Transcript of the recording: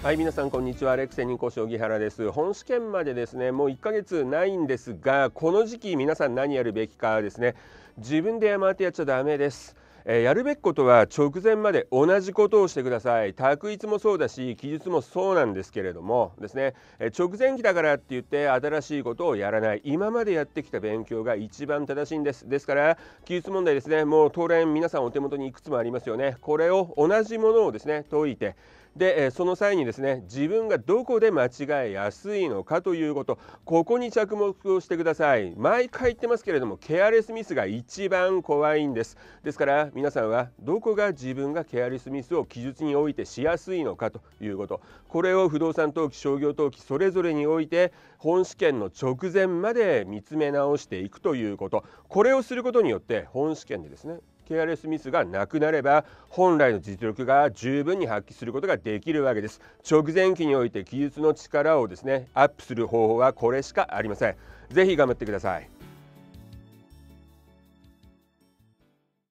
はい皆さんこんにちはレクセニコ将棋原です本試験までですねもう1ヶ月ないんですがこの時期皆さん何やるべきかですね自分で山当てやっちゃダメですえやるべきことは直前まで同じことをしてください択一もそうだし記述もそうなんですけれどもですね、え直前期だからって言って新しいことをやらない今までやってきた勉強が一番正しいんですですから記述問題ですねもう当然皆さんお手元にいくつもありますよねこれを同じものをですね解いてでその際にですね自分がどこで間違えやすいのかということここに着目をしてください毎回言ってますけれどもケアレスミスが一番怖いんですですから皆さんはどこが自分がケアレスミスを記述においてしやすいのかということこれを不動産登記商業登記それぞれにおいて本試験の直前まで見つめ直していくということこれをすることによって本試験でですねケアレスミスがなくなれば本来の実力が十分に発揮することができるわけです直前期において技術の力をですねアップする方法はこれしかありません是非頑張ってください